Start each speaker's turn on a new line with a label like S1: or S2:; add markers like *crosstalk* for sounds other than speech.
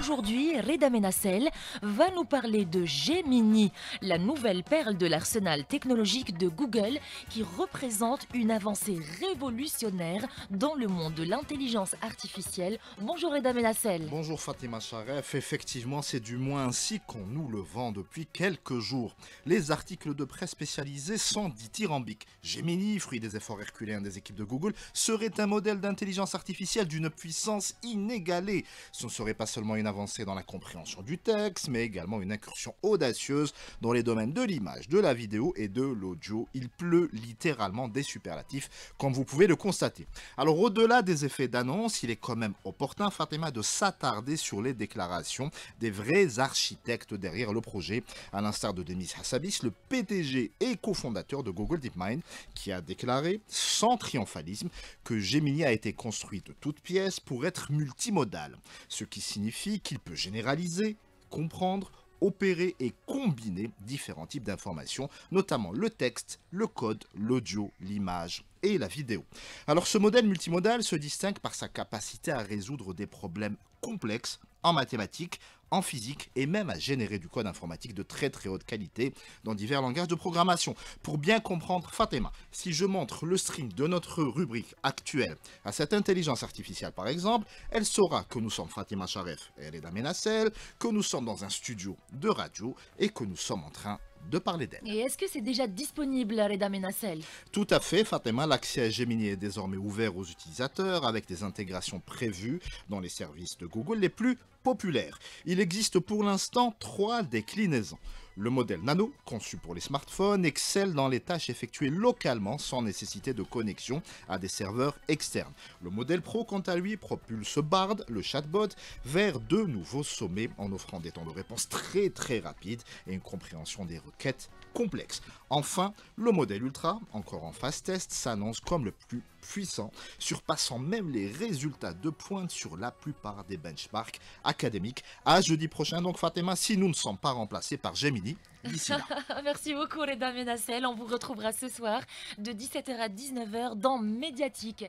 S1: Aujourd'hui, Reda Menacel va nous parler de Gemini, la nouvelle perle de l'arsenal technologique de Google qui représente une avancée révolutionnaire dans le monde de l'intelligence artificielle. Bonjour Reda Menacel.
S2: Bonjour Fatima Sharef. Effectivement, c'est du moins ainsi qu'on nous le vend depuis quelques jours. Les articles de presse spécialisés sont dithyrambiques. Gemini, fruit des efforts herculéens des équipes de Google, serait un modèle d'intelligence artificielle d'une puissance inégalée. Ce ne serait pas seulement une avancé dans la compréhension du texte, mais également une incursion audacieuse dans les domaines de l'image, de la vidéo et de l'audio. Il pleut littéralement des superlatifs, comme vous pouvez le constater. Alors au-delà des effets d'annonce, il est quand même opportun, Fatima, de s'attarder sur les déclarations des vrais architectes derrière le projet, à l'instar de Demis Hassabis, le PDG et cofondateur de Google DeepMind, qui a déclaré, sans triomphalisme, que Gemini a été construite de toutes pièces pour être multimodal, ce qui signifie qu'il peut généraliser, comprendre, opérer et combiner différents types d'informations, notamment le texte, le code, l'audio, l'image, et la vidéo. Alors ce modèle multimodal se distingue par sa capacité à résoudre des problèmes complexes en mathématiques, en physique et même à générer du code informatique de très très haute qualité dans divers langages de programmation. Pour bien comprendre Fatima, si je montre le stream de notre rubrique actuelle à cette intelligence artificielle par exemple, elle saura que nous sommes Fatima Sharef et est Menassel, que nous sommes dans un studio de radio et que nous sommes en train de parler d'elle.
S1: Et est-ce que c'est déjà disponible, Reda Menacel
S2: Tout à fait, Fatima. L'accès à Gemini est désormais ouvert aux utilisateurs avec des intégrations prévues dans les services de Google les plus populaires. Il existe pour l'instant trois déclinaisons. Le modèle Nano, conçu pour les smartphones, excelle dans les tâches effectuées localement sans nécessité de connexion à des serveurs externes. Le modèle Pro, quant à lui, propulse Bard, le chatbot, vers de nouveaux sommets en offrant des temps de réponse très très rapides et une compréhension des requêtes complexes. Enfin, le modèle Ultra, encore en phase test, s'annonce comme le plus puissant, surpassant même les résultats de pointe sur la plupart des benchmarks académiques. À jeudi prochain, donc Fatima, si nous ne sommes pas remplacés par Gemini. *laughs*
S1: Merci beaucoup Merci beaucoup, et Nacelles. On vous retrouvera ce soir de 17h à 19h dans Médiatique.